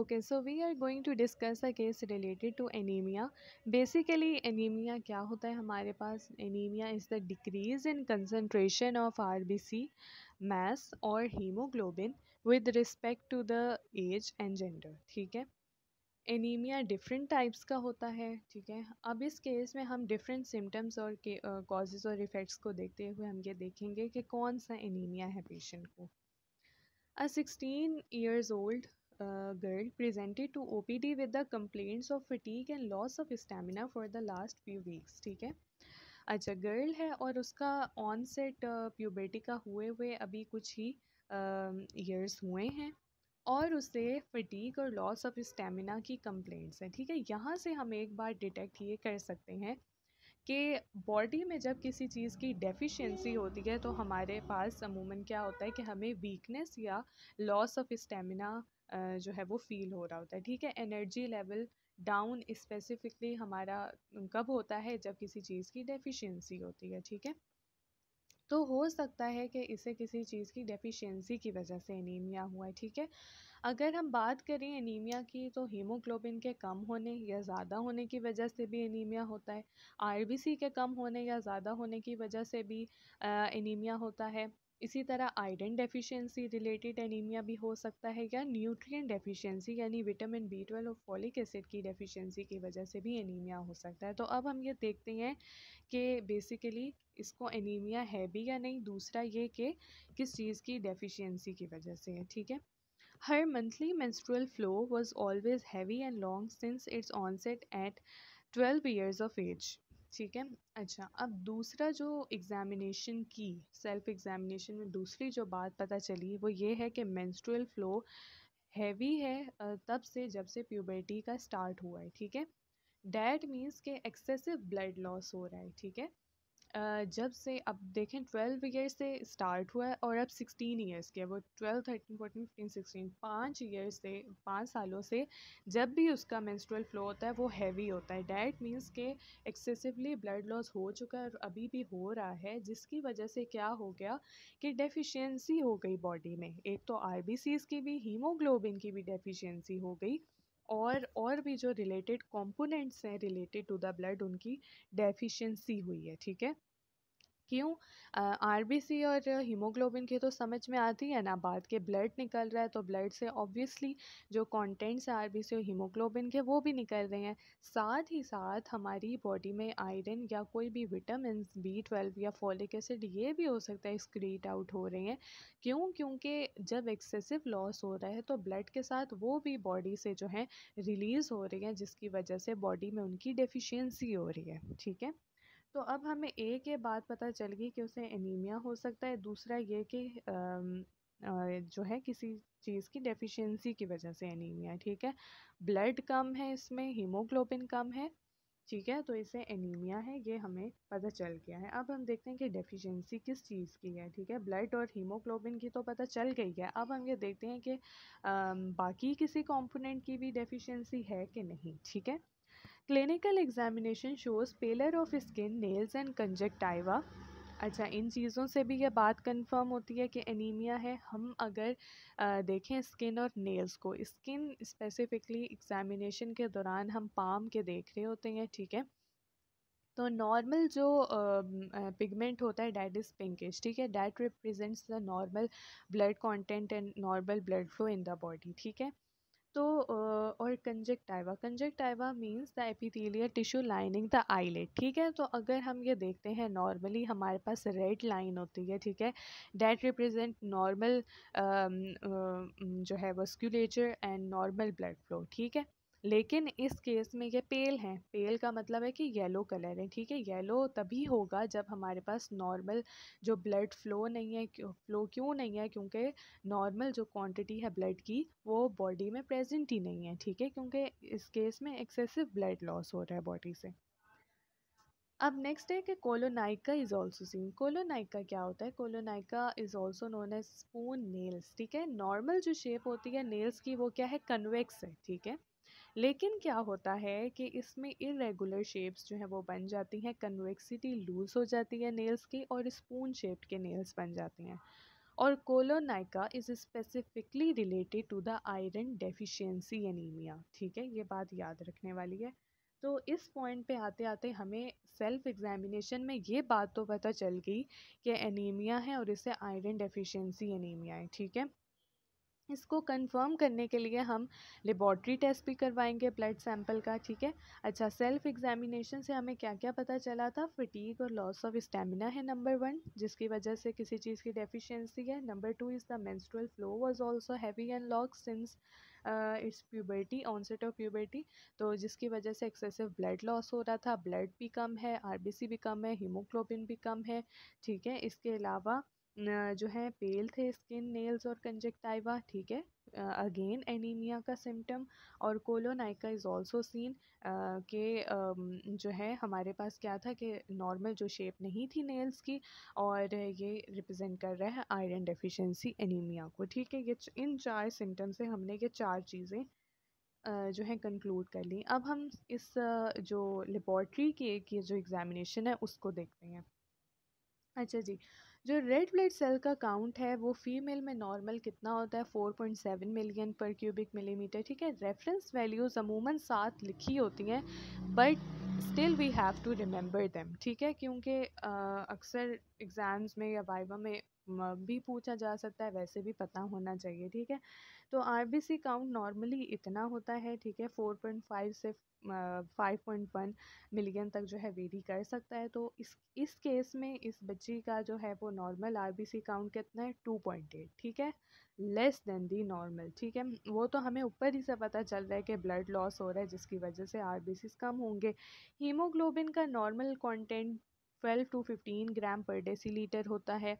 Okay so we are going to discuss a case related to anaemia basically anaemia क्या होता है हमारे पास anaemia is the decrease in concentration of R B C mass और haemoglobin with respect to the age and gender ठीक है anaemia different types का होता है ठीक है अब इस केस में हम डिफरेंट सिम्टम्स और कॉजेज़ और इफ़ेक्ट्स को देखते हुए हम ये देखेंगे कि कौन सा एनीमिया है पेशेंट को a sixteen years old uh, girl presented to OPD with the complaints of fatigue and loss of stamina for the last few weeks ठीक है अच्छा गर्ल है और उसका ऑन सेट प्यूबर्टी का हुए हुए अभी कुछ ही ईयर्स um, हुए हैं और उसे फटीक और लॉस ऑफ स्टेमिना की कंप्लेंट्स हैं ठीक है यहाँ से हम एक बार डिटेक्ट ये कर सकते हैं कि बॉडी में जब किसी चीज़ की डेफिशिएंसी होती है तो हमारे पास अमूमन क्या होता है कि हमें वीकनेस या लॉस ऑफ स्टेमिना जो है वो फील हो रहा होता है ठीक है एनर्जी लेवल डाउन स्पेसिफिकली हमारा कब होता है जब किसी चीज़ की डेफिशिएंसी होती है ठीक है तो हो सकता है कि इसे किसी चीज़ की डेफिशिएंसी की वजह से एनीमिया हुआ है ठीक है अगर हम बात करें एनीमिया की तो हीमोग्लोबिन के कम होने या ज़्यादा होने की वजह से भी एनीमिया होता है आरबीसी के कम होने या ज़्यादा होने की वजह से भी एनीमिया होता है इसी तरह आयरन डेफिशिएंसी रिलेटेड एनीमिया भी हो सकता है या न्यूट्रिएंट डेफिशिएंसी यानी विटामिन बी ट्वेल्व और फॉलिक एसिड की डेफिशिएंसी की वजह से भी एनीमिया हो सकता है तो अब हम ये देखते हैं कि बेसिकली इसको एनीमिया है भी या नहीं दूसरा ये कि किस चीज़ की डेफिशिएंसी की वजह से है ठीक है हर monthly menstrual flow was always heavy and long since its onset at twelve years of age ठीक है अच्छा अब दूसरा जो एग्ज़ामिनेशन की सेल्फ एग्ज़ामिनेशन में दूसरी जो बात पता चली वो ये है कि मेंस्ट्रुअल फ़्लो हैवी है तब से जब से प्यूबर्टी का स्टार्ट हुआ है ठीक है डैट मीन्स के एक्सेसिव ब्लड लॉस हो रहा है ठीक है जब से अब देखें ट्वेल्व ईयर से स्टार्ट हुआ है और अब सिक्सटीन ईयर्स के वो twelve thirteen fourteen fifteen sixteen पाँच ईयर से पाँच सालों से जब भी उसका मेंस्ट्रुअल फ्लो होता है वो हैवी होता है डैट मीन्स के एक्सेसिवली ब्लड लॉस हो चुका है और अभी भी हो रहा है जिसकी वजह से क्या हो गया कि डेफिशिएंसी हो गई बॉडी में एक तो आर की भी हीमोग्लोबिन की भी डेफिशिएंसी हो गई और और भी जो रिलेटेड कंपोनेंट्स हैं रिलेटेड टू द ब्लड उनकी डेफिशिएंसी हुई है ठीक है क्यों आरबीसी और हीमोग्लोबिन की तो समझ में आती है ना बाद के ब्लड निकल रहा है तो ब्लड से ऑब्वियसली जो कंटेंट्स है आरबीसी और हीमोग्लोबिन के वो भी निकल रहे हैं साथ ही साथ हमारी बॉडी में आयरन या कोई भी विटामिन बी ट्वेल्व या फॉलिक एसिड ये भी हो सकता है स्क्रीट आउट हो रहे हैं क्यों क्योंकि जब एक्सेसिव लॉस हो रहा है तो ब्लड के साथ वो भी बॉडी से जो है रिलीज़ हो रही है जिसकी वजह से बॉडी में उनकी डेफिशेंसी हो रही है ठीक है तो अब हमें एक ये बात पता चल गई कि उसे एनीमिया हो सकता है दूसरा ये कि जो है किसी चीज़ की डेफिशिएंसी की वजह से एनीमिया ठीक है ब्लड कम है इसमें हीमोग्लोबिन कम है ठीक है तो इसे एनीमिया है ये हमें पता चल गया है अब हम देखते हैं कि डेफिशिएंसी किस चीज़ की है ठीक है ब्लड और हीमोग्लोबिन की तो पता चल गई है अब हम ये देखते हैं कि आ, बाकी किसी कंपोनेंट की भी डेफिशिएंसी है कि नहीं ठीक है clinical examination shows pallor of skin nails and conjunctiva अच्छा इन चीज़ों से भी यह बात कंफर्म होती है कि एनीमिया है हम अगर आ, देखें स्किन और नेल्स को स्किन स्पेसिफ़िकली एग्ज़ामिनेशन के दौरान हम पाम के देख रहे होते हैं ठीक है तो नॉर्मल जो पिगमेंट होता है डैट इज़ पिंकिश ठीक है that represents the normal blood content and normal blood flow in the body ठीक है तो और conjunctiva conjunctiva means the epithelial tissue lining the eyelid ठीक है तो अगर हम ये देखते हैं नॉर्मली हमारे पास रेड लाइन होती है ठीक है डैट रिप्रेजेंट नॉर्मल जो है vasculature and normal blood flow ठीक है लेकिन इस केस में ये पेल हैं पेल का मतलब है कि येलो कलर है ठीक है येलो तभी होगा जब हमारे पास नॉर्मल जो ब्लड फ्लो नहीं है फ्लो क्यों नहीं है क्योंकि नॉर्मल जो क्वांटिटी है ब्लड की वो बॉडी में प्रेजेंट ही नहीं है ठीक है क्योंकि इस केस में एक्सेसिव ब्लड लॉस हो रहा है बॉडी से अब नेक्स्ट है कि koilonychia is also seen koilonychia क्या होता है koilonychia is also known as spoon nails ठीक है नॉर्मल जो शेप होती है नेल्स की वो क्या है कन्वेक्स है ठीक है लेकिन क्या होता है कि इसमें इरेगुलर शेप्स जो हैं वो बन जाती हैं कन्वेक्सिटी लूज़ हो जाती है नेल्स की और स्पून शेप्ड के नेल्स बन जाती हैं और koilonychia is specifically related to the iron deficiency anaemia ठीक है ये बात याद रखने वाली है तो इस पॉइंट पे आते आते हमें सेल्फ एग्जामिनेशन में ये बात तो पता चल गई कि एनीमिया है और इसे आयरन डेफिशिएंसी एनीमिया है ठीक है इसको कंफर्म करने के लिए हम लेबॉर्ट्री टेस्ट भी करवाएंगे ब्लड सैंपल का ठीक है अच्छा सेल्फ एग्जामिनेशन से हमें क्या क्या पता चला था फटीक और लॉस ऑफ स्टेमिना है नंबर वन जिसकी वजह से किसी चीज़ की डेफिशिएंसी है number two is the menstrual flow was also heavy and long since its puberty onset of puberty तो जिसकी वजह से एक्सेसिव ब्लड लॉस हो रहा था ब्लड भी कम है आर भी कम है हीमोग्लोबिन भी कम है ठीक है इसके अलावा जो है पेल थे स्किन नेल्स और कंजक्टाइवा ठीक है अगेन एनीमिया का सिम्टम और कोलोनाइका इज़ ऑल्सो सीन के जो है हमारे पास क्या था कि नॉर्मल जो शेप नहीं थी नेल्स की और ये रिप्रेजेंट कर रहा है आयरन डेफिशिएंसी एनीमिया को ठीक है ये इन चार सिम्टम से हमने ये चार चीज़ें जो है कंक्लूड कर ली अब हम इस जो लेबॉर्ट्री के की जो एग्ज़ामिनेशन है उसको देखते हैं अच्छा जी जो रेड ब्लड सेल का काउंट है वो फीमेल में नॉर्मल कितना होता है 4.7 मिलियन पर क्यूबिक मिलीमीटर ठीक है रेफरेंस वैल्यूज़ अमूमन साथ लिखी होती हैं but still we have to remember them ठीक है क्योंकि अक्सर एग्ज़ाम्स में या वाइवा में भी पूछा जा सकता है वैसे भी पता होना चाहिए ठीक है तो आरबीसी काउंट नॉर्मली इतना होता है ठीक है फोर पॉइंट फाइव से फाइव पॉइंट वन मिलियन तक जो है वेरी कर सकता है तो इस इस केस में इस बच्ची का जो है वो नॉर्मल आरबीसी काउंट कितना है टू पॉइंट एट ठीक है लेस देन दी नॉर्मल ठीक है वो तो हमें ऊपर ही से पता चल रहा है कि ब्लड लॉस हो रहा है जिसकी वजह से आर कम होंगे हीमोग्लोबिन का नॉर्मल कॉन्टेंट 12 टू 15 ग्राम पर डेसीलीटर होता है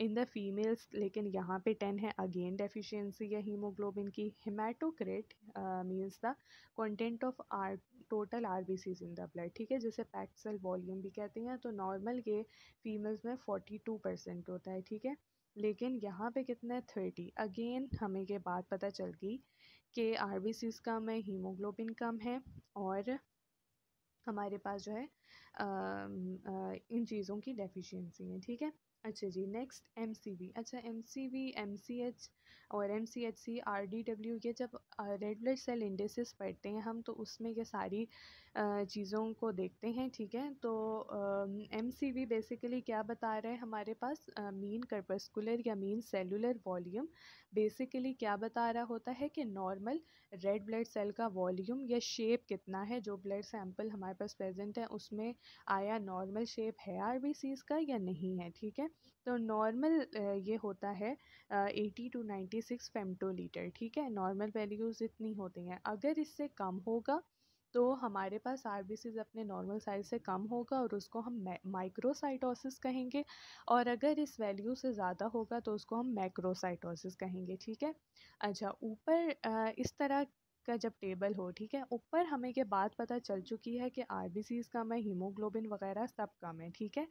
इन द फीमेल्स लेकिन यहाँ पे 10 है अगेन डेफिशिएंसी या हीमोग्लोबिन की haematocrit means the content of R total R B Cs in the blood ठीक है जिसे पैक्ट सेल वॉल्यूम भी कहते हैं तो नॉर्मल के फीमेल्स में टू परसेंट होता है ठीक है लेकिन यहाँ पे कितना है थर्टी अगेन हमें ये बात पता चल गई कि आर बी सीज कम है हीमोग्लोबिन कम है और हमारे पास जो है इन चीज़ों की डेफिशिएंसी है ठीक है अच्छा जी नेक्स्ट एम सी वी अच्छा M C V M C H और M C H C R D W ये जब रेड ब्लड सेल इंडेसिस पढ़ते हैं हम तो उसमें ये सारी चीज़ों को देखते हैं ठीक है तो एम सी वी बेसिकली क्या बता रहा है हमारे पास मीन कर्पस्कुलर या मीन सेलुलर वॉल्यूम बेसिकली क्या बता रहा होता है कि नॉर्मल रेड ब्लड सेल का वॉल्यूम या शेप कितना है जो ब्लड सैम्पल हमारे पास प्रेजेंट है उसमें आया नॉर्मल शेप है आर बी सीज़ का या नहीं है ठीक है तो नॉर्मल ये होता है eighty two ninety six femtolitre ठीक है नॉर्मल वैल्यूज़ इतनी होती हैं अगर इससे कम होगा तो हमारे पास आर अपने नॉर्मल साइज से कम होगा और उसको हम माइक्रोसाइटोसिस कहेंगे और अगर इस वैल्यू से ज़्यादा होगा तो उसको हम मैक्रोसाइटोसिस कहेंगे ठीक है अच्छा ऊपर इस तरह का जब टेबल हो ठीक है ऊपर हमें ये बात पता चल चुकी है कि आर बी कम है हीमोग्लोबिन वगैरह सब कम है ठीक है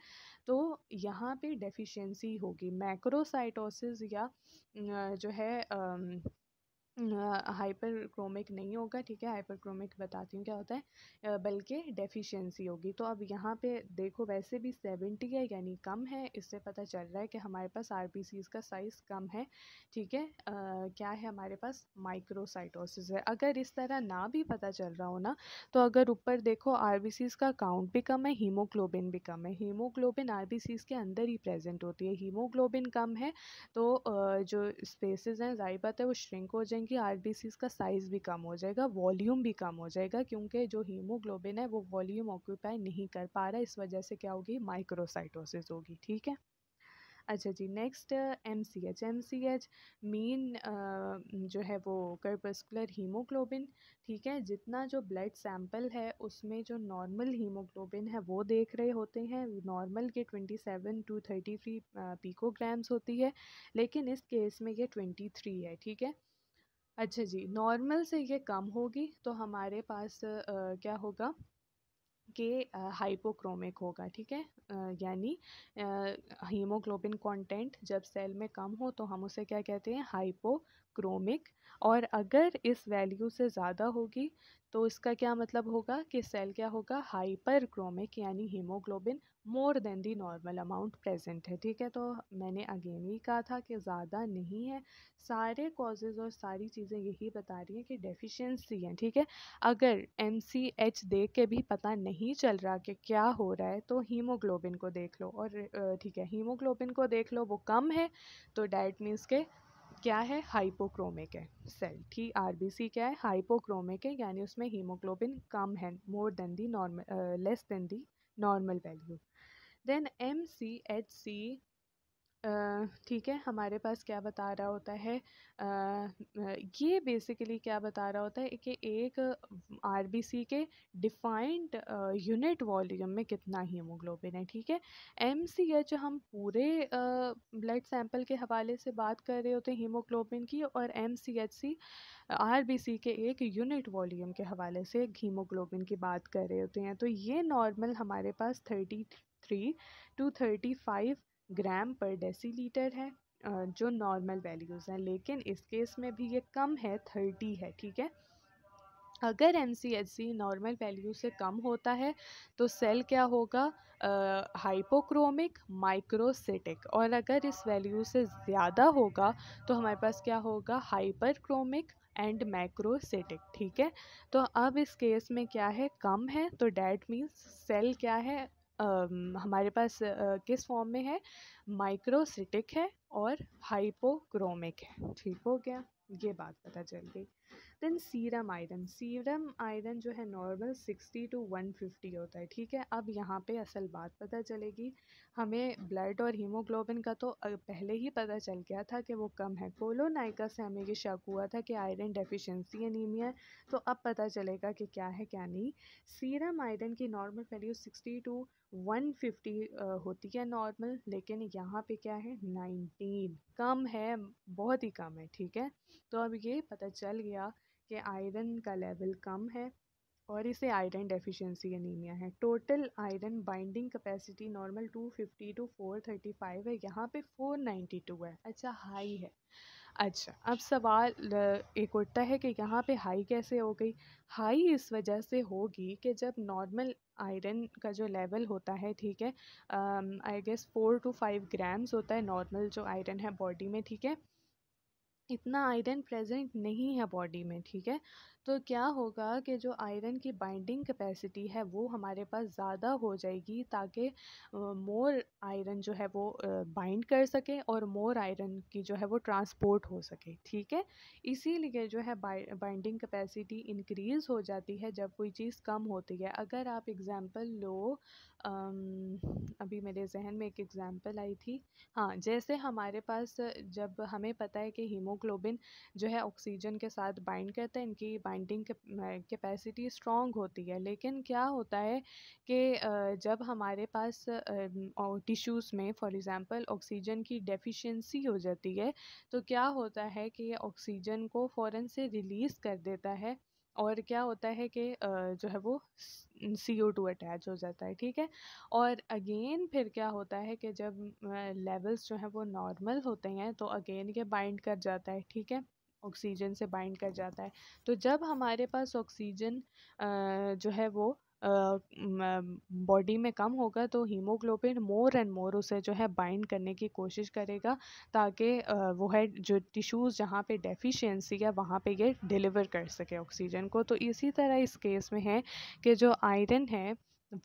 तो यहाँ पे डेफिशिएंसी होगी मैक्रोसाइटोसिस या जो है हाइपरक्रोमिक नहीं होगा ठीक है हाइपरक्रोमिक बताती हूँ क्या होता है बल्कि डेफिशिएंसी होगी तो अब यहाँ पे देखो वैसे भी सेवेंटी है यानी कम है इससे पता चल रहा है कि हमारे पास आर का साइज़ कम है ठीक है क्या है हमारे पास माइक्रोसाइटोसिस है अगर इस तरह ना भी पता चल रहा हो ना तो अगर ऊपर देखो आर का काउंट भी कम है हीमोग्लोबिन भी कम है हीमोग्लोबिन आर के अंदर ही प्रेजेंट होती है हीमोग्लोबिन कम है तो जो स्पेसिस हैं जाहिर बात है वो श्रिंक हो जाएंगे क्योंकि आर का साइज़ भी कम हो जाएगा वॉल्यूम भी कम हो जाएगा क्योंकि जो हीमोग्लोबिन है वो वॉल्यूम ऑक्यूपाई नहीं कर पा रहा इस वजह से क्या होगी माइक्रोसाइटोसिस होगी ठीक है अच्छा जी next M C H M C H mean जो है वो कर्पस्कुलर हीमोग्लोबिन ठीक है जितना जो ब्लड सैम्पल है उसमें जो नॉर्मल हीमोग्लोबिन है वो देख रहे होते हैं नॉर्मल के twenty seven to thirty three picograms होती है लेकिन इस केस में ये ट्वेंटी थ्री है ठीक है अच्छा जी नॉर्मल से ये कम होगी तो हमारे पास आ, क्या होगा कि हाइपोक्रोमिक होगा ठीक है यानी हीमोग्लोबिन कंटेंट जब सेल में कम हो तो हम उसे क्या कहते हैं हाइपोक्रोमिक और अगर इस वैल्यू से ज़्यादा होगी तो इसका क्या मतलब होगा कि सेल क्या होगा हाइपरक्रोमिक यानी haemoglobin more than the normal amount present है ठीक है तो मैंने अगेन ही कहा था कि ज़्यादा नहीं है सारे कॉजेज़ और सारी चीज़ें यही बता रही हैं कि डेफिशिएंसी है ठीक है अगर एम सी एच देख के भी पता नहीं चल रहा कि क्या हो रहा है तो हीमोग्लोबिन को देख लो और ठीक है हीमोग्लोबिन को देख लो वो कम है तो डाइट मीन्स के क्या है हाइपोक्रोमिक है सेल ठीक आर क्या है हाइपोक्रोमिक है यानी उसमें हीमोग्लोबिन कम है more than the normal less than the normal value then M C H C ठीक है हमारे पास क्या बता रहा होता है आ, ये बेसिकली क्या बता रहा होता है कि एक आरबीसी के डिफाइंड यूनिट वॉल्यूम में कितना हीमोग्लोबिन है ठीक है एमसीएच हम पूरे ब्लड सैंपल के हवाले से बात कर रहे होते हैं हीमोग्लोबिन की और एमसीएचसी आरबीसी के एक यूनिट वॉल्यूम के हवाले से हीमोग्लोबिन की बात कर रहे होते हैं तो ये नॉर्मल हमारे पास thirty three to thirty five gram पर डेसीलीटर है जो नॉर्मल वैल्यूज़ हैं लेकिन इस केस में भी ये कम है थर्टी है ठीक है अगर एम नॉर्मल वैल्यू से कम होता है तो सेल क्या होगा हाइपोक्रोमिक माइक्रोसिटिक और अगर इस वैल्यू से ज़्यादा होगा तो हमारे पास क्या होगा हाइपरक्रोमिक एंड मैक्रोसिटिक ठीक है तो अब इस केस में क्या है कम है तो डैट मीन्स सेल क्या है हमारे पास किस फॉर्म में है माइक्रोसिटिक है और हाइपोक्रोमिक है ठीक हो गया ये बात पता चल गई then serum iron serum iron जो है नॉर्मल 60 टू 150 होता है ठीक है अब यहाँ पे असल बात पता चलेगी हमें ब्लड और हीमोग्लोबिन का तो पहले ही पता चल गया था कि वो कम है कोलोनाइका से हमें ये शक हुआ था कि आयरन डेफिशिएंसी एनीमिया है तो अब पता चलेगा कि क्या है क्या नहीं सीरम आयरन की normal value sixty to one fifty होती है नॉर्मल लेकिन यहाँ पे क्या है नाइनटीन कम है बहुत ही कम है ठीक है तो अब ये पता चल गया इसके आयरन का लेवल कम है और इसे आयरन डेफिशिएंसी एनीमिया है total iron binding capacity normal 250 to 435 है यहाँ पे 492 है अच्छा हाई है अच्छा अब सवाल एक उठता है कि यहाँ पे हाई कैसे हो गई हाई इस वजह से होगी कि जब नॉर्मल आयरन का जो लेवल होता है ठीक है I guess four to five grams होता है नॉर्मल जो आयरन है बॉडी में ठीक है इतना आयरन प्रेजेंट नहीं है बॉडी में ठीक है तो क्या होगा कि जो आयरन की बाइंडिंग कैपेसिटी है वो हमारे पास ज़्यादा हो जाएगी ताकि मोर आयरन जो है वो बाइंड कर सके और मोर आयरन की जो है वो ट्रांसपोर्ट हो सके ठीक है इसीलिए जो है बाइंडिंग कैपेसिटी इंक्रीज़ हो जाती है जब कोई चीज़ कम होती है अगर आप एग्ज़ाम्पल लो अभी मेरे जहन में एक एग्ज़ाम्पल आई थी हाँ जैसे हमारे पास जब हमें पता है कि हीमोग्लोबिन जो है ऑक्सीजन के साथ बाइंड करता है इनकी बाइंड बाइंडिंग कैपेसिटी स्ट्रॉन्ग होती है लेकिन क्या होता है कि जब हमारे पास टिश्यूज़ में फॉर एग्ज़ाम्पल ऑक्सीजन की डेफिशिएंसी हो जाती है तो क्या होता है कि ये ऑक्सीजन को फ़ौरन से रिलीज़ कर देता है और क्या होता है कि जो है वो सी ओ टू अटैच हो जाता है ठीक है और अगेन फिर क्या होता है कि जब लेवल्स जो हैं वो नॉर्मल होते हैं तो अगेन ये बाइंड कर जाता है ठीक है ऑक्सीजन से बाइंड कर जाता है तो जब हमारे पास ऑक्सीजन जो है वो बॉडी में कम होगा तो हीमोग्लोबिन मोर एंड मोर उसे जो है बाइंड करने की कोशिश करेगा ताकि वो है जो टिश्यूज़ जहाँ पे डेफिशिएंसी है वहाँ पे ये डिलीवर कर सके ऑक्सीजन को तो इसी तरह इस केस में है कि जो आयरन है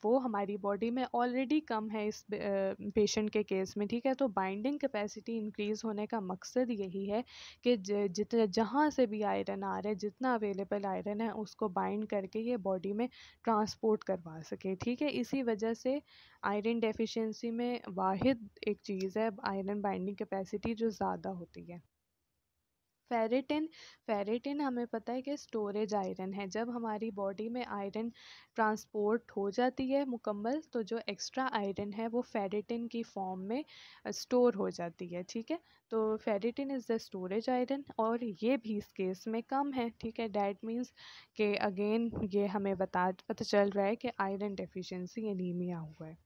वो हमारी बॉडी में ऑलरेडी कम है इस पेशेंट के केस में ठीक है तो बाइंडिंग कैपेसिटी इंक्रीज़ होने का मकसद यही है कि जितने जहाँ से भी आयरन आ रहा है जितना अवेलेबल आयरन है उसको बाइंड करके ये बॉडी में ट्रांसपोर्ट करवा सके ठीक है इसी वजह से आयरन डेफिशिएंसी में वाहिद एक चीज़ है आयरन बाइंडिंग कैपेसिटी जो ज़्यादा होती है फेरेटिन फेरेटिन हमें पता है कि स्टोरेज आयरन है जब हमारी बॉडी में आयरन ट्रांसपोर्ट हो जाती है मुकम्मल तो जो एक्स्ट्रा आयरन है वो फेरेटिन की फॉर्म में स्टोर हो जाती है ठीक है तो ferritin is the storage iron और ये भी इस केस में कम है ठीक है डैट मीन्स के अगेन ये हमें बता पता चल रहा है कि आयरन डेफिशेंसी एनीमिया हुआ है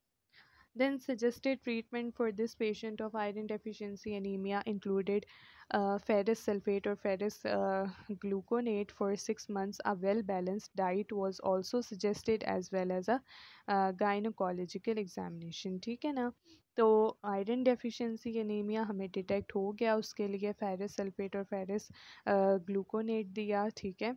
Then suggested treatment for this patient of iron deficiency anemia included uh, ferrous sulfate or ferrous uh, gluconate for 6 months. A well-balanced diet was also suggested as well as a uh, gynecological examination. theek hai na तो iron deficiency anaemia हमें detect हो गया उसके लिए ferrous sulphate और ferrous gluconate दिया ठीक है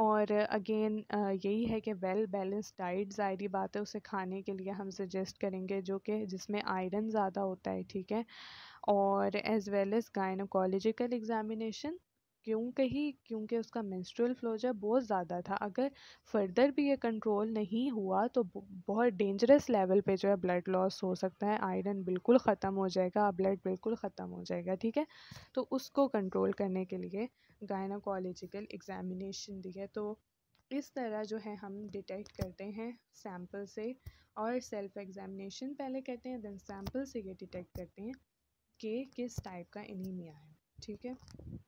और अगेन यही है कि वेल बैलेंस डाइट ज़ाहरी बात है उसे खाने के लिए हम सजेस्ट करेंगे जो कि जिसमें आयरन ज़्यादा होता है ठीक है और as well as gynaecological examination क्योंकि कही क्योंकि उसका मेंस्ट्रुअल फ्लो जो है बहुत ज़्यादा था अगर फर्दर भी ये कंट्रोल नहीं हुआ तो बहुत डेंजरस लेवल पे जो है ब्लड लॉस हो सकता है आयरन बिल्कुल ख़त्म हो जाएगा ब्लड बिल्कुल ख़त्म हो जाएगा ठीक है तो उसको कंट्रोल करने के लिए गायनाकोलॉजिकल एग्जामिनेशन दी है तो इस तरह जो है हम डिटेक्ट करते हैं सैम्पल से और सेल्फ एग्जामिनेशन पहले करते हैं देन सैम्पल से ये डिटेक्ट करते हैं कि किस टाइप का एनीमिया है ठीक है